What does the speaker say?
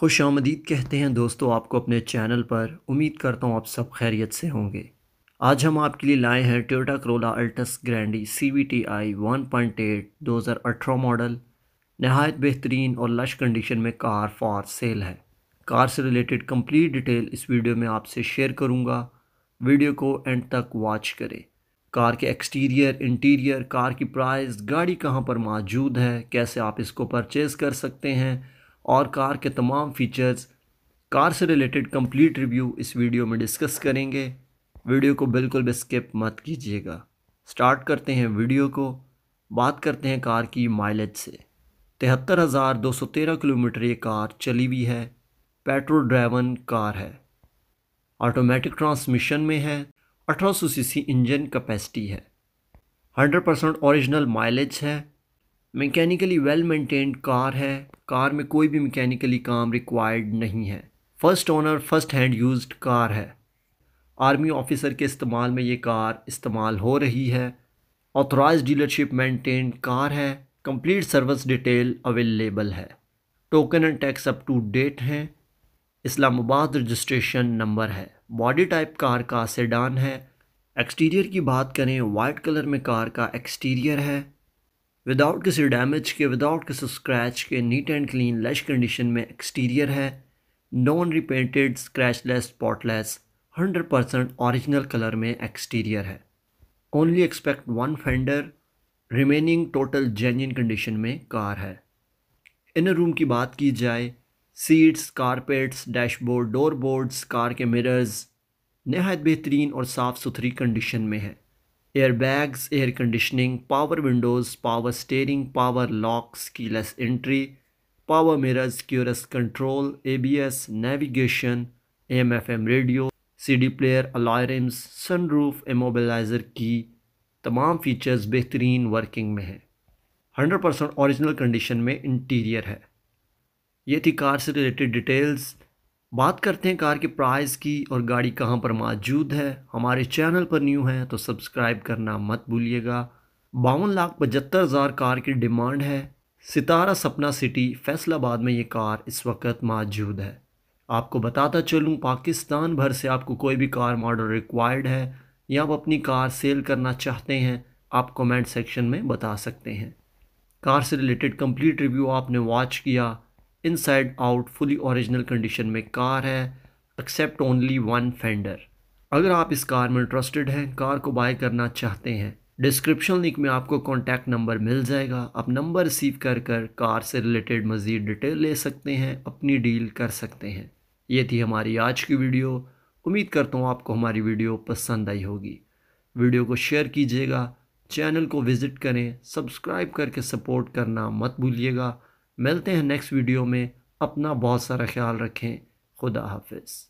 खुश आमदीद कहते हैं दोस्तों आपको अपने चैनल पर उम्मीद करता हूँ आप सब खैरियत से होंगे आज हम आपके लिए लाए हैं Toyota Corolla Altis Grande C V T I one point eight दो हज़ार अठारह मॉडल नहायत बेहतरीन और लश कंडीशन में कार फॉर सेल है कार से रिलेटेड कंप्लीट डिटेल इस वीडियो में आपसे शेयर करूँगा वीडियो को एंड तक वॉच करें कार के एक्सटीरियर इंटीरियर कार की प्राइस गाड़ी कहाँ पर मौजूद है कैसे आप इसको परचेज़ कर सकते हैं और कार के तमाम फीचर्स कार से रिलेटेड कंप्लीट रिव्यू इस वीडियो में डिस्कस करेंगे वीडियो को बिल्कुल भी स्किप मत कीजिएगा स्टार्ट करते हैं वीडियो को बात करते हैं कार की माइलेज से तिहत्तर हज़ार दो सौ तेरह किलोमीटर ये कार चली हुई है पेट्रोल ड्राइवन कार है ऑटोमेटिक ट्रांसमिशन में है अठारह सौ सीसी इंजन कैपेसिटी है हंड्रेड परसेंट औरिजिनल माइलेज है मैकेनिकली वेल मेंटेन्ड कार है कार में कोई भी मैकेनिकली काम रिक्वायर्ड नहीं है first owner first hand used car है आर्मी ऑफिसर के इस्तेमाल में ये कार इस्तेमाल हो रही है ऑथराइज डीलरशिप मेंटेन्ड कार है कंप्लीट सर्विस डिटेल अवेलेबल है token and tax up to date हैं इस्लामाबाद रजिस्ट्रेशन नंबर है बॉडी टाइप कार का सेडान है एक्सटीरियर की बात करें वाइट कलर में कार का एक्सटीरियर है विदाउट किसी डैमेज के विदाउट किसी स्क्रैच के neat and clean lush condition में एक्सटीरियर है non repainted scratchless spotless 100 percent original colour में एक्सटीरियर है only expect one fender remaining total genuine condition में कार है इनर रूम की बात की जाए seats carpets dashboard door boards car के मिरर्स नहायत बेहतरीन और साफ़ सुथरी कंडीशन में है airbags air conditioning power windows power steering power locks keyless entry power mirrors cruise control ABS navigation M radio CD player alarms sunroof immobilizer की तमाम फीचर्स बेहतरीन वर्किंग में हैं हंड्रेड परसेंट औरिजिनल कंडीशन में interior है ये थी car से रिलेटेड डिटेल्स बात करते हैं कार के प्राइस की और गाड़ी कहाँ पर मौजूद है हमारे चैनल पर न्यू है तो सब्सक्राइब करना मत भूलिएगा बावन लाख पचहत्तर हज़ार कार की डिमांड है सितारा सपना सिटी फैसलाबाद में ये कार इस वक्त मौजूद है आपको बताता चलूँ पाकिस्तान भर से आपको कोई भी कार मॉडल रिक्वायर्ड है या आप अपनी कार सेल करना चाहते हैं आप कमेंट सेक्शन में बता सकते हैं कार से रिलेटेड कंप्लीट रिव्यू आपने वॉच किया inside out fully original condition में कार है एक्सेप्ट ओनली वन फेंडर अगर आप इस कार में इंटरेस्टेड हैं कार को बाय करना चाहते हैं डिस्क्रिप्शन लिंक में आपको कॉन्टैक्ट नंबर मिल जाएगा आप नंबर रिसीव कर कर कार से रिलेटेड मज़ीद डिटेल ले सकते हैं अपनी डील कर सकते हैं ये थी हमारी आज की वीडियो उम्मीद करता हूँ आपको हमारी वीडियो पसंद आई होगी वीडियो को शेयर कीजिएगा चैनल को विज़िट करें सब्सक्राइब करके सपोर्ट करना मत भूलिएगा मिलते हैं नेक्स्ट वीडियो में अपना बहुत सारा ख्याल रखें खुदा हाफिज़